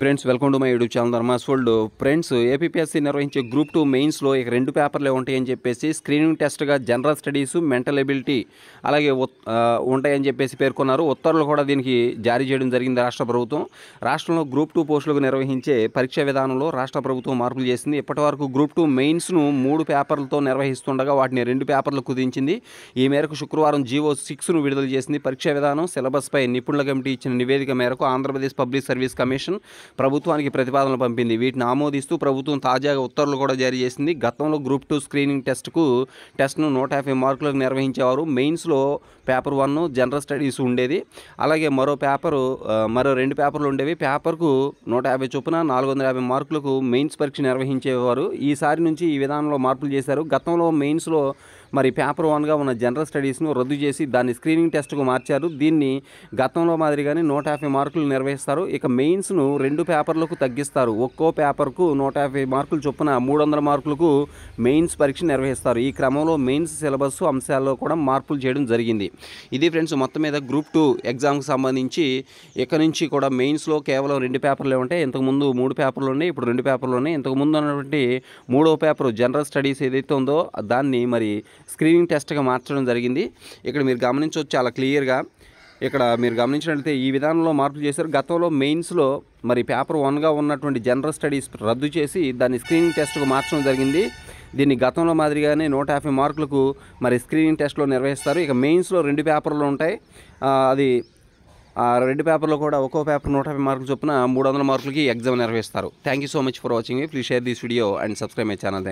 friends welcome to my YouTube channel Dharma's world friends APSC నిర్వహించే group two మెయిన్స్లో ఇక రెండు పేపర్లే ఉంటాయని చెప్పేసి స్క్రీనింగ్ టెస్ట్గా జనరల్ స్టడీస్ మెంటల్ ఎబిలిటీ అలాగే ఉంటాయని చెప్పేసి పేర్కొన్నారు ఉత్తర్వులు కూడా దీనికి జారీ చేయడం జరిగింది రాష్ట్ర ప్రభుత్వం రాష్ట్రంలో గ్రూప్ టూ పోస్టులకు నిర్వహించే పరీక్ష విధానంలో రాష్ట్ర ప్రభుత్వం మార్పులు చేసింది ఇప్పటి వరకు గ్రూప్ టూ మెయిన్స్ను మూడు పేపర్లతో నిర్వహిస్తుండగా వాటిని రెండు పేపర్లు కుదించింది ఈ మేరకు శుక్రవారం జీవో సిక్స్ను విడుదల చేసింది పరీక్ష విధానం సిలబస్పై నిపుణుల కమిటీ ఇచ్చిన నివేదిక మేరకు ఆంధ్రప్రదేశ్ పబ్లిక్ సర్వీస్ కమిషన్ ప్రభుత్వానికి ప్రతిపాదనలు పంపింది వీటిని ఆమోదిస్తూ ప్రభుత్వం తాజాగా ఉత్తర్వులు కూడా జారీ చేసింది గతంలో గ్రూప్ టూ స్క్రీనింగ్ టెస్ట్కు టెస్ట్ను నూట యాభై మార్కులకు నిర్వహించేవారు మెయిన్స్లో పేపర్ వన్ జనరల్ స్టడీస్ ఉండేది అలాగే మరో పేపరు మరో రెండు పేపర్లు ఉండేవి పేపర్కు నూట యాభై చొప్పున నాలుగు వందల యాభై మార్కులకు మెయిన్స్ పరీక్ష నిర్వహించేవారు ఈసారి నుంచి ఈ విధానంలో మార్పులు చేశారు గతంలో మెయిన్స్లో మరి పేపర్ వన్గా ఉన్న జనరల్ స్టడీస్ను రద్దు చేసి దాన్ని స్క్రీనింగ్ టెస్ట్కు మార్చారు దీన్ని గతంలో మాదిరిగానే నూట యాభై మార్కులు నిర్వహిస్తారు ఇక మెయిన్స్ను రెండు రెండు పేపర్లకు తగ్గిస్తారు ఒక్కో పేపర్కు నూట యాభై మార్కులు చొప్పున మూడు వందల మార్కులకు మెయిన్స్ పరీక్ష నిర్వహిస్తారు ఈ క్రమంలో మెయిన్స్ సిలబస్ అంశాల్లో కూడా మార్పులు చేయడం జరిగింది ఇది ఫ్రెండ్స్ మొత్తం మీద గ్రూప్ టూ ఎగ్జామ్కి సంబంధించి ఇక్కడ నుంచి కూడా మెయిన్స్లో కేవలం రెండు పేపర్లు ఏమంటే ఇంతకుముందు మూడు పేపర్లు ఉన్నాయి ఇప్పుడు రెండు పేపర్లు ఉన్నాయి ఇంతకుముందు ఉన్నటువంటి మూడో పేపర్ జనరల్ స్టడీస్ ఏదైతే ఉందో దాన్ని మరి స్క్రీనింగ్ టెస్ట్గా మార్చడం జరిగింది ఇక్కడ మీరు గమనించవచ్చు చాలా క్లియర్గా ఇక్కడ మీరు గమనించినట్లయితే ఈ విధానంలో మార్పులు చేశారు గతంలో మెయిన్స్లో మరి పేపర్ వన్గా ఉన్నటువంటి జనరల్ స్టడీస్ రద్దు చేసి దాన్ని స్క్రీనింగ్ టెస్ట్కు మార్చడం జరిగింది దీన్ని గతంలో మాదిరిగానే నూట యాభై మార్కులకు మరి స్క్రీనింగ్ టెస్ట్లో నిర్వహిస్తారు ఇక మెయిన్స్లో రెండు పేపర్లు ఉంటాయి అది ఆ రెండు పేపర్లో కూడా ఒక్కో పేపర్ నూట యాభై మార్కులు చొప్పున మూడు వందల మార్కులకి ఎగ్జామ్ నిర్వహిస్తారు thank you so much for watching please share this video and subscribe my channel